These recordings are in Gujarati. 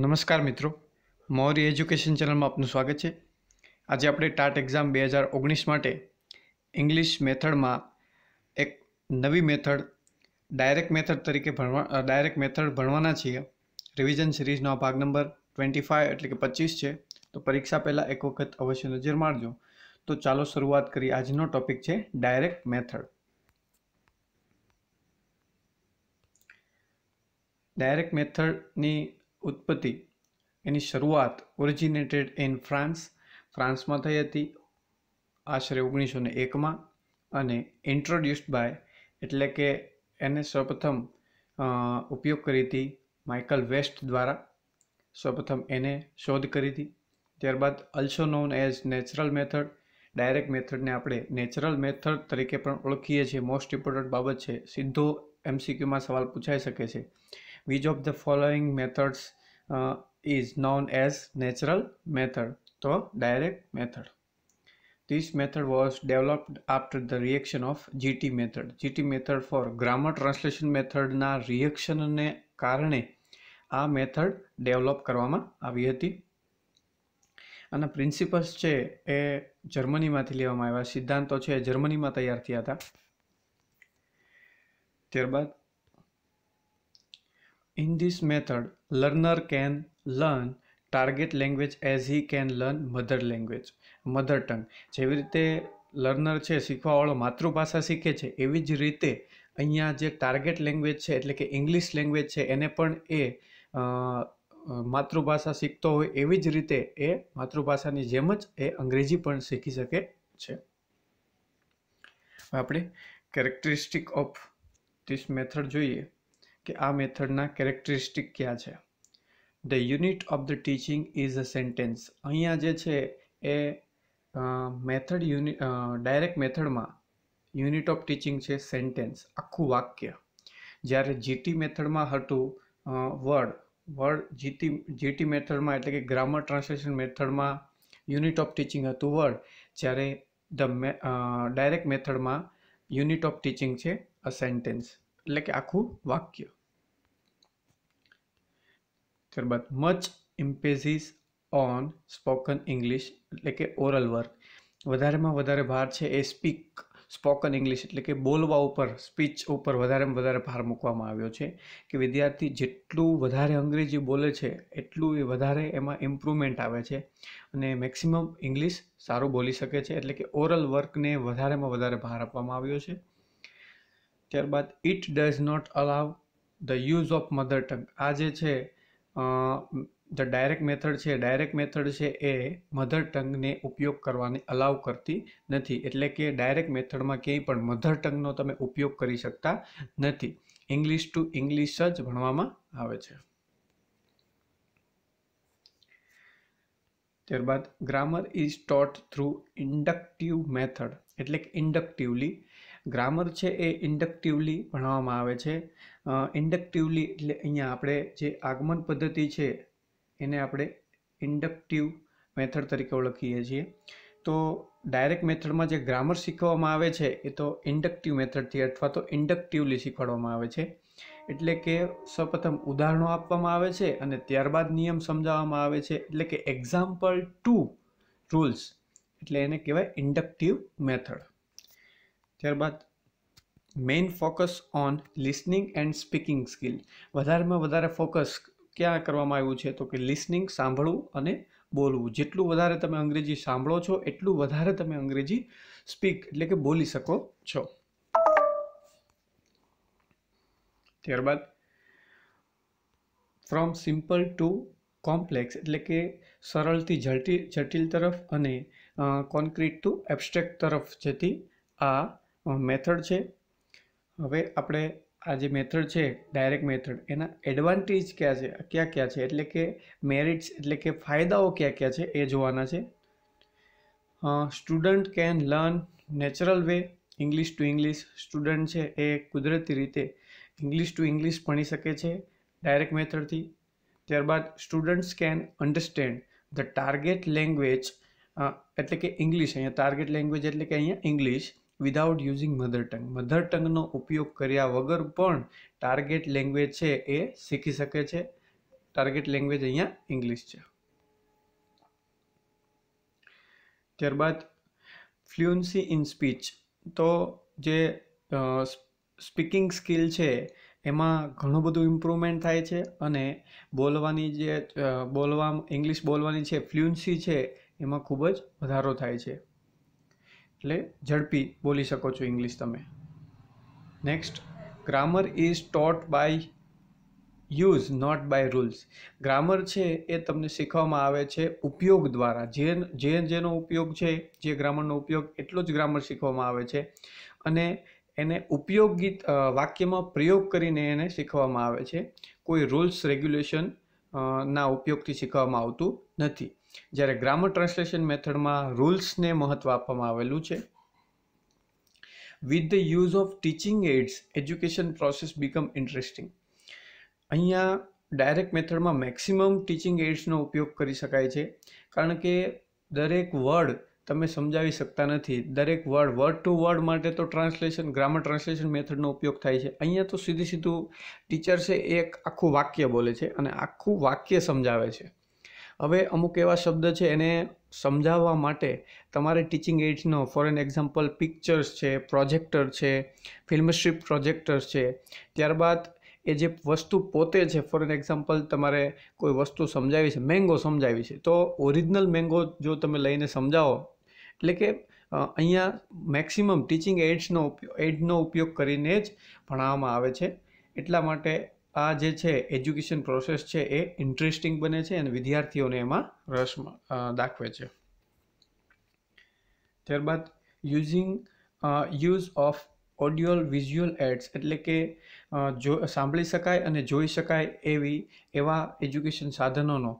નમસ્કાર મિત્રો મૌર્ય એજ્યુકેશન ચેનલમાં આપનું સ્વાગત છે આજે આપણે ટાટ એક્ઝામ બે હજાર ઓગણીસ માટે ઇંગ્લિશ મેથડમાં એક નવી મેથડ ડાયરેક્ટ મેથડ તરીકે ભણવા ડાયરેક્ટ મેથડ ભણવાના છીએ રિવિઝન સિરીઝનો આ ભાગ નંબર ટ્વેન્ટી ફાઇવ એટલે કે પચીસ છે તો પરીક્ષા પહેલાં એક વખત અવશ્ય નજર મારજો તો ચાલો શરૂઆત કરીએ આજનો ટોપિક છે ડાયરેક્ટ મેથડ ડાયરેક્ટ મેથડની ઉત્પત્તિ એની શરૂઆત ઓરિજિનેટેડ ઇન ફ્રાન્સ ફ્રાન્સમાં થઈ હતી આશરે ઓગણીસો ને એકમાં અને ઇન્ટ્રોડ્યુસ્ડ બાય એટલે કે એને સૌપ્રથમ ઉપયોગ કરી હતી માઇકલ વેસ્ટ દ્વારા સૌપ્રથમ એને શોધ કરી હતી ત્યારબાદ also known as natural method direct મેથડને આપણે નેચરલ મેથડ તરીકે પણ ઓળખીએ છીએ મોસ્ટ ઇમ્પોર્ટન્ટ બાબત છે સીધો એમસીક્યુમાં સવાલ પૂછાઈ શકે છે Which of the following methods uh, is known as natural method? So direct method. This method was developed after the reaction of GT method. GT method for grammar translation method ના રિએક્શનને કારણે આ મેથડ ડેવલપ કરવામાં આવી હતી અને પ્રિન્સિપલ્સ છે એ જર્મનીમાંથી લેવામાં આવ્યા સિદ્ધાંતો છે એ જર્મનીમાં તૈયાર થયા હતા ત્યારબાદ In this method, learner can learn target language as he can learn mother language, mother tongue. જેવી રીતે લર્નર છે શીખવાવાળો માતૃભાષા શીખે છે એવી જ રીતે અહીંયા જે ટાર્ગેટ લેંગ્વેજ છે એટલે કે ઇંગ્લિશ લેંગ્વેજ છે એને પણ એ માતૃભાષા શીખતો હોય એવી જ રીતે એ માતૃભાષાની જેમ જ એ અંગ્રેજી પણ શીખી શકે છે આપણે કેરેક્ટરિસ્ટિક ઓફ ધીસ મેથડ જોઈએ કે આ મેથડના કેરેક્ટરિસ્ટિક ક્યાં છે the unit of the teaching is a sentence અહીંયા જે છે એ મેથડ યુનિ ડાયરેક્ટ મેથડમાં યુનિટ ઓફ ટીચિંગ છે સેન્ટેન્સ આખું વાક્ય જ્યારે જીટી મેથડમાં હતું વર્ડ વર્ડ જીટી જીટી મેથડમાં એટલે કે ગ્રામર ટ્રાન્સલેશન મેથડમાં યુનિટ ઓફ ટીચિંગ હતું વર્ડ જ્યારે ધ મે ડાયરેક્ટ મેથડમાં યુનિટ ઓફ ટીચિંગ છે અ સેન્ટેન્સ એટલે કે આખું વાક્ય ત્યારબાદ much emphasis on spoken English એટલે કે ઓરલ વર્ક વધારેમાં વધારે ભાર છે એ સ્પીક સ્પોકન ઇંગ્લિશ એટલે કે બોલવા ઉપર સ્પીચ ઉપર વધારેમાં વધારે ભાર મૂકવામાં આવ્યો છે કે વિદ્યાર્થી જેટલું વધારે અંગ્રેજી બોલે છે એટલું એ વધારે એમાં ઇમ્પ્રુવમેન્ટ આવે છે અને મેક્સિમમ ઇંગ્લિશ સારું બોલી શકે છે એટલે કે ઓરલ વર્કને વધારેમાં વધારે ભાર આપવામાં આવ્યો છે ત્યારબાદ it does not allow the use of mother tongue આ જે છે જે ડાયરેક્ટ મેથડ છે ડાયરેક્ટ મેથડ છે એ મધર ટંગને ઉપયોગ કરવાને અલાઉ કરતી નથી એટલે કે ડાયરેક્ટ મેથડમાં ક્યાંય પણ મધર ટંગનો તમે ઉપયોગ કરી શકતા નથી ઇંગ્લિશ ટુ ઇંગ્લિશ જ ભણવામાં આવે છે ત્યારબાદ grammar is taught through inductive method એટલે કે ઇન્ડક્ટિવલી ગ્રામર છે એ ઇન્ડક્ટિવલી ભણવામાં આવે છે ઇન્ડક્ટિવલી એટલે અહીંયા આપણે જે આગમન પદ્ધતિ છે એને આપણે ઇન્ડક્ટિવ મેથડ તરીકે ઓળખીએ છીએ તો ડાયરેક્ટ મેથડમાં જે ગ્રામર શીખવવામાં આવે છે એ તો ઇન્ડક્ટિવ મેથડથી અથવા તો ઇન્ડક્ટિવલી શીખવાડવામાં આવે છે એટલે કે સૌપ્રથમ ઉદાહરણો આપવામાં આવે છે અને ત્યારબાદ નિયમ સમજાવવામાં આવે છે એટલે કે એક્ઝામ્પલ ટુ રૂલ્સ એટલે એને કહેવાય ઇન્ડક્ટિવ મેથડ ત્યારબાદ main focus on listening and speaking skill વધારેમાં વધારે ફોકસ ક્યાં કરવામાં આવ્યું છે તો કે લિસનિંગ સાંભળવું અને બોલવું જેટલું વધારે તમે અંગ્રેજી સાંભળો છો એટલું વધારે તમે અંગ્રેજી સ્પીક એટલે કે બોલી શકો છો ત્યારબાદ ફ્રોમ સિમ્પલ ટુ કોમ્પ્લેક્સ એટલે કે સરળથી જટિલ જટિલ તરફ અને કોન્ક્રીટ ટુ એબ્સ્ટ્રેક્ટ તરફ જતી આ મેથડ છે હવે આપણે આ જે મેથડ છે ડાયરેક્ટ મેથડ એના એડવાન્ટેજ ક્યાં છે ક્યાં ક્યાં છે એટલે કે મેરિટ્સ એટલે કે ફાયદાઓ ક્યાં ક્યાં છે એ જોવાના છે student can learn natural way English to English student છે એ કુદરતી રીતે ઇંગ્લિશ ટુ ઇંગ્લિશ ભણી શકે છે ડાયરેક્ટ મેથડથી ત્યારબાદ students can understand the target language એટલે કે ઇંગ્લિશ અહીંયા ટાર્ગેટ લેંગ્વેજ એટલે કે અહીંયા English without using mother tongue mother ટંગનો ઉપયોગ કર્યા વગર પણ ટાર્ગેટ લેંગ્વેજ છે એ શીખી શકે છે ટાર્ગેટ લેંગ્વેજ અહીંયા ઇંગ્લિશ છે ત્યારબાદ ફ્લુઅન્સી ઇન સ્પીચ તો જે સ્પીકિંગ સ્કિલ છે એમાં ઘણું બધું ઇમ્પ્રુવમેન્ટ થાય છે અને બોલવાની જે બોલવા ઇંગ્લિશ બોલવાની છે ફ્લ્યુન્સી છે એમાં ખૂબ જ વધારો થાય છે એટલે ઝડપી બોલી શકો છો ઇંગ્લિશ તમે next grammar is taught by use not by rules grammar છે એ તમને શીખવામાં આવે છે ઉપયોગ દ્વારા જે જે જેનો ઉપયોગ છે જે ગ્રામરનો ઉપયોગ એટલો જ ગ્રામર શીખવામાં આવે છે અને એને ઉપયોગી વાક્યમાં પ્રયોગ કરીને એને શીખવામાં આવે છે કોઈ રૂલ્સ રેગ્યુલેશન ના ઉપયોગથી શીખવામાં આવતું નથી જ્યારે ગ્રામર ટ્રાન્સલેશન મેથડમાં રૂલ્સને મહત્ત્વ આપવામાં આવેલું છે with the use of teaching aids education process become interesting અહીંયા ડાયરેક્ટ મેથડમાં મેક્સિમમ ટીચિંગ એઇડ્સનો ઉપયોગ કરી શકાય છે કારણ કે દરેક વર્ડ તમે સમજાવી શકતા નથી દરેક વર્ડ વર્ડ ટુ વર્ડ માટે તો ટ્રાન્સલેશન ગ્રામર ટ્રાન્સલેશન મેથડનો ઉપયોગ થાય છે અહીંયા તો સીધી સીધું ટીચર છે એક આખું વાક્ય બોલે છે અને આખું વાક્ય સમજાવે છે હવે અમુક એવા શબ્દ છે એને સમજાવવા માટે તમારે ટીચિંગ એઇડ્સનો ફોર એન એક્ઝામ્પલ પિક્ચર્સ છે પ્રોજેક્ટર છે ફિલ્મ પ્રોજેક્ટર્સ છે ત્યારબાદ એ જે વસ્તુ પોતે છે ફોર એન એક્ઝામ્પલ તમારે કોઈ વસ્તુ સમજાવી છે મેંગો સમજાવી છે તો ઓરિજિનલ મેંગો જો તમે લઈને સમજાવો એટલે કે અહીંયા મેક્સિમમ ટીચિંગ એઇડ્સનો એઇડનો ઉપયોગ કરીને જ ભણાવવામાં આવે છે એટલા માટે આ જે છે એજ્યુકેશન પ્રોસેસ છે એ ઇન્ટરેસ્ટિંગ બને છે અને વિદ્યાર્થીઓને એમાં રસ દાખવે છે ત્યારબાદ using use of audio visual aids એટલે કે જો સાંભળી શકાય અને જોઈ શકાય એવી એવા એજ્યુકેશન સાધનોનો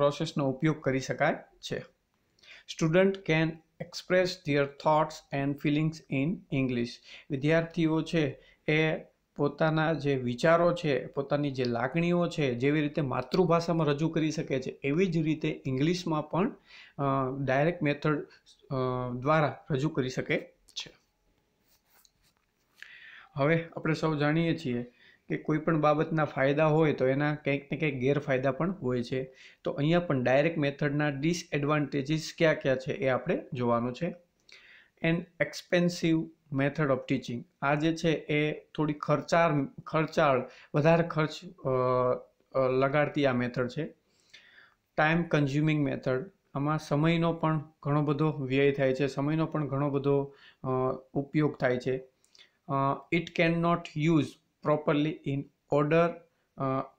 પ્રોસેસનો ઉપયોગ કરી શકાય છે student can express their thoughts and feelings in English વિદ્યાર્થીઓ છે એ પોતાના જે વિચારો છે પોતાની જે લાગણીઓ છે જેવી રીતે માતૃભાષામાં રજૂ કરી શકે છે એવી જ રીતે ઇંગ્લિશમાં પણ ડાયરેક્ટ મેથડ દ્વારા રજૂ કરી શકે છે હવે આપણે સૌ જાણીએ છીએ કે કોઈ પણ બાબતના ફાયદા હોય તો એના કંઈક ને કંઈક ગેરફાયદા પણ હોય છે તો અહીંયા પણ ડાયરેક્ટ મેથડના ડિસએડવાન્ટેજીસ કયા કયા છે એ આપણે જોવાનું છે an expensive method of teaching આ જે છે એ થોડી ખર્ચાળ ખર્ચાળ વધારે ખર્ચ લગાડતી આ મેથડ છે ટાઈમ કન્ઝ્યુમિંગ મેથડ આમાં સમયનો પણ ઘણો બધો વ્યય થાય છે સમયનો પણ ઘણો બધો ઉપયોગ થાય છે it can not use properly in order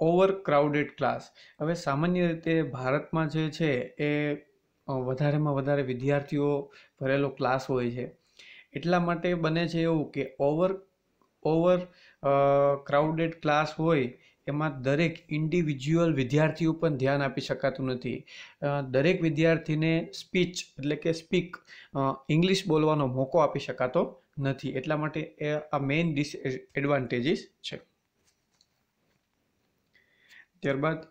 over crowded class હવે સામાન્ય રીતે ભારતમાં જે છે એ વધારેમાં વધારે વિદ્યાર્થીઓ ભરેલો ક્લાસ હોય છે એટલા માટે બને છે એવું કે ઓવર ઓવર ક્રાઉડેડ ક્લાસ હોય એમાં દરેક ઇન્ડિવિજ્યુઅલ વિદ્યાર્થીઓ પણ ધ્યાન આપી શકાતું નથી દરેક વિદ્યાર્થીને સ્પીચ એટલે કે સ્પીક ઇંગ્લિશ બોલવાનો મોકો આપી શકાતો નથી એટલા માટે એ આ મેઇન ડિસએડવાન્ટેજીસ છે ત્યારબાદ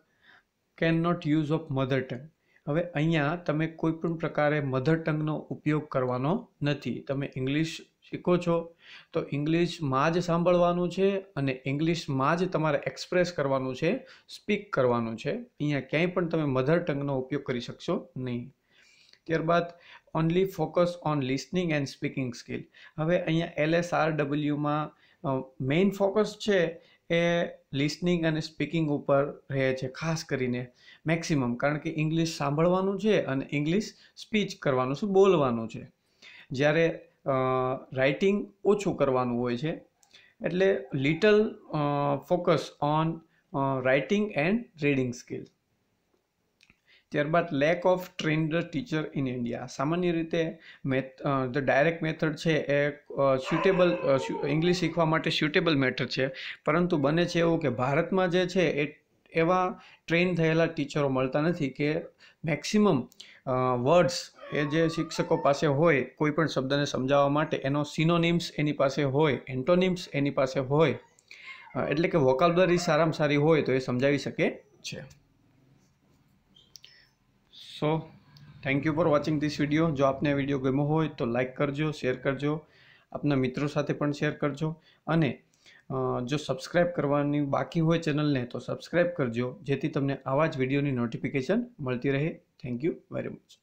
can not use of mother tongue હવે અહીંયા તમે કોઈ પણ પ્રકારે મધર ટંગનો ઉપયોગ કરવાનો નથી તમે ઇંગ્લિશ શીખો છો તો ઇંગ્લિશમાં જ સાંભળવાનું છે અને ઇંગ્લિશમાં જ તમારે એક્સપ્રેસ કરવાનું છે સ્પીક કરવાનું છે અહીંયા ક્યાંય પણ તમે મધર ટંગનો ઉપયોગ કરી શકશો નહીં ત્યારબાદ only focus on listening and speaking skill હવે અહીંયા એલએસઆર ડબલ્યુમાં મેઇન ફોકસ છે એ લિસનિંગ અને સ્પીકિંગ ઉપર રહે છે ખાસ કરીને મેક્સિમમ કારણ કે ઇંગ્લિશ સાંભળવાનું છે અને ઇંગ્લિશ સ્પીચ કરવાનું છે બોલવાનું છે જ્યારે રાઇટિંગ ઓછું કરવાનું હોય છે એટલે little focus on writing and reading skill ત્યારબાદ lack of trained teacher in India સામાન્ય રીતે મેથ જે ડાયરેક્ટ મેથડ છે એ સ્યુટેબલ ઇંગ્લિશ શીખવા માટે સ્યુટેબલ મેથડ છે પરંતુ બને છે એવું કે ભારતમાં જે છે એ એવા ટ્રેન થયેલા ટીચરો મળતા નથી કે મેક્સિમમ વર્ડ્સ એ જે શિક્ષકો પાસે હોય કોઈ પણ શબ્દને સમજાવવા માટે એનો સિનોનિમ્સ એની પાસે હોય એન્ટોનિમ્સ એની પાસે હોય એટલે કે વોકાબ્લરી સારામાં સારી હોય તો એ સમજાવી શકે છે so thank you for watching this video જો આપને વિડીયો ગમ્યો હોય તો લાઇક કરજો શેર કરજો આપના મિત્રો સાથે પણ શેર કરજો અને જો સબસ્ક્રાઇબ કરવાની બાકી હોય ચેનલને તો સબસ્ક્રાઇબ કરજો જેથી તમને આવા જ વિડીયોની નોટિફિકેશન મળતી રહે થેન્ક યુ વેરી મચ